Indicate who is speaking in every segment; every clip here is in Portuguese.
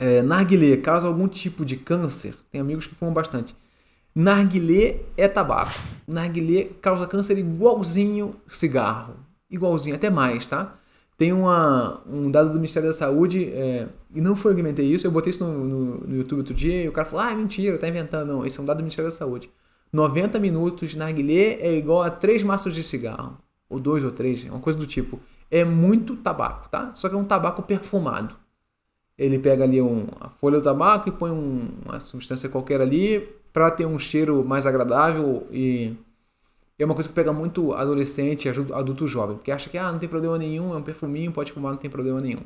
Speaker 1: É, narguilé causa algum tipo de câncer? Tem amigos que fumam bastante. Narguilé é tabaco. Narguilé causa câncer igualzinho cigarro. Igualzinho, até mais, tá? Tem uma, um dado do Ministério da Saúde, é, e não foi eu que inventei isso, eu botei isso no, no, no, YouTube outro dia e o cara falou, ah, é mentira, tá inventando. Não, esse é um dado do Ministério da Saúde. 90 minutos de narguilé é igual a 3 maços de cigarro. Ou dois ou três, uma coisa do tipo. É muito tabaco, tá? Só que é um tabaco perfumado ele pega ali um, a folha do tabaco e põe um, uma substância qualquer ali para ter um cheiro mais agradável e é uma coisa que pega muito adolescente, adulto jovem, porque acha que ah, não tem problema nenhum, é um perfuminho, pode fumar, não tem problema nenhum.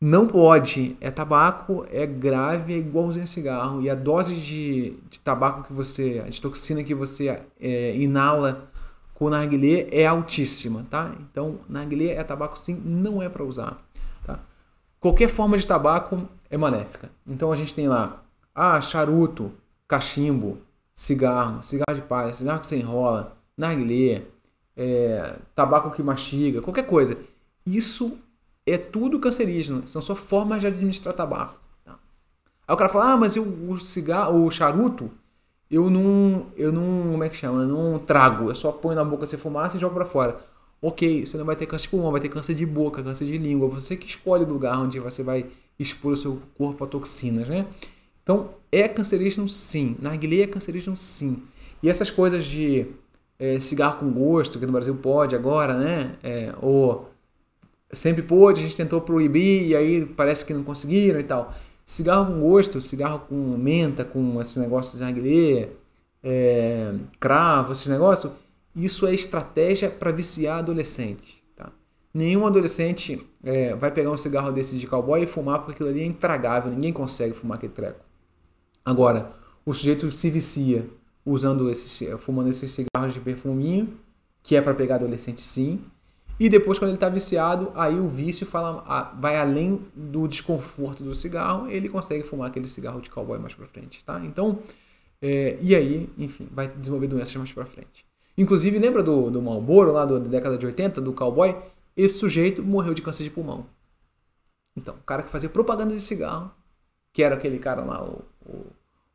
Speaker 1: Não pode, é tabaco, é grave, é igualzinho a cigarro, e a dose de, de tabaco que você, de toxina que você é, inala com narguilé é altíssima, tá? Então, narguilé é tabaco sim, não é para usar qualquer forma de tabaco é maléfica. Então a gente tem lá, ah, charuto, cachimbo, cigarro, cigarro de palha, cigarro que você enrola, narguilé, é, tabaco que mastiga, qualquer coisa. Isso é tudo cancerígeno, são só formas de administrar tabaco. Tá? Aí o cara fala, ah, mas eu, o cigarro, o charuto, eu não, eu não, como é que chama? Eu não trago, eu só ponho na boca sem fumaça e jogo para fora. Ok, você não vai ter câncer de pulmão, vai ter câncer de boca, câncer de língua. Você que escolhe o lugar onde você vai expor o seu corpo a toxinas, né? Então, é cancerígeno sim. Narguilé é cancerígeno sim. E essas coisas de é, cigarro com gosto, que no Brasil pode agora, né? É, ou sempre pôde, a gente tentou proibir e aí parece que não conseguiram e tal. Cigarro com gosto, cigarro com menta, com esses negócios de narguilé, é, cravo, esses negócios isso é estratégia para viciar adolescente. Tá? Nenhum adolescente é, vai pegar um cigarro desse de cowboy e fumar porque aquilo ali é intragável, ninguém consegue fumar aquele treco. Agora, o sujeito se vicia usando esse, fumando esses cigarros de perfuminho, que é para pegar adolescente sim. E depois, quando ele está viciado, aí o vício fala, vai além do desconforto do cigarro, ele consegue fumar aquele cigarro de cowboy mais para frente, tá? Então, é, e aí, enfim, vai desenvolver doenças mais para frente. Inclusive, lembra do, do Malboro lá do, da década de 80, do cowboy? Esse sujeito morreu de câncer de pulmão. Então, o cara que fazia propaganda de cigarro, que era aquele cara lá, o, o,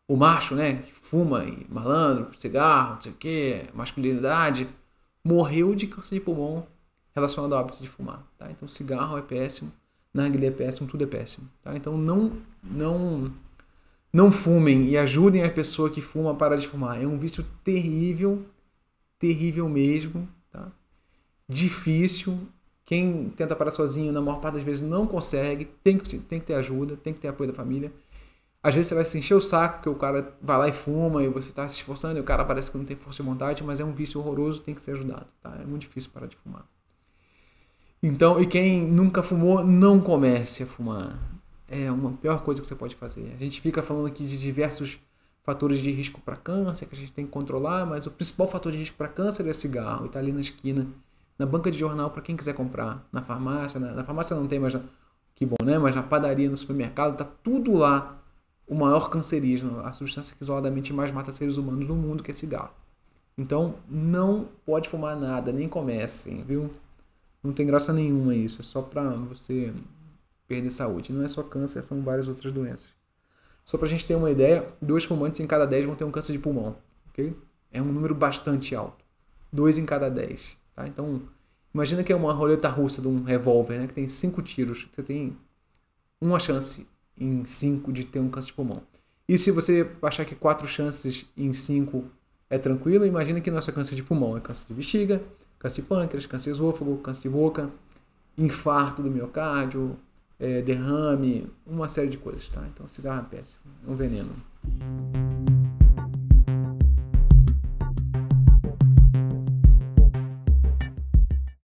Speaker 1: o macho, né? Que fuma e malandro, cigarro, não sei o quê, masculinidade, morreu de câncer de pulmão relacionado ao hábito de fumar. Tá? Então, cigarro é péssimo, narguilé é péssimo, tudo é péssimo. Tá? Então, não, não, não fumem e ajudem a pessoa que fuma a parar de fumar. É um vício terrível terrível mesmo, tá? difícil. Quem tenta parar sozinho, na maior parte das vezes, não consegue. Tem que, tem que ter ajuda, tem que ter apoio da família. Às vezes você vai se encher o saco, porque o cara vai lá e fuma, e você está se esforçando, e o cara parece que não tem força de vontade, mas é um vício horroroso, tem que ser ajudado. Tá? É muito difícil parar de fumar. Então, e quem nunca fumou, não comece a fumar. É uma pior coisa que você pode fazer. A gente fica falando aqui de diversos fatores de risco para câncer que a gente tem que controlar, mas o principal fator de risco para câncer é cigarro. E está ali na esquina, na banca de jornal para quem quiser comprar, na farmácia, na, na farmácia não tem, mas que bom, né? Mas na padaria, no supermercado, tá tudo lá o maior cancerígeno, a substância que isoladamente mais mata seres humanos no mundo, que é cigarro. Então, não pode fumar nada, nem comecem, viu? Não tem graça nenhuma isso, é só para você perder saúde. Não é só câncer, são várias outras doenças. Só para a gente ter uma ideia, dois fumantes em cada 10 vão ter um câncer de pulmão, ok? É um número bastante alto. Dois em cada 10, tá? Então, imagina que é uma roleta russa de um revólver, né? Que tem cinco tiros. Você tem uma chance em cinco de ter um câncer de pulmão. E se você achar que quatro chances em cinco é tranquilo, imagina que não é só câncer de pulmão, é câncer de bexiga, câncer de pâncreas, câncer de esôfago, câncer de boca, infarto do miocárdio, é, derrame, uma série de coisas, tá? Então, cigarro é péssimo, é um veneno.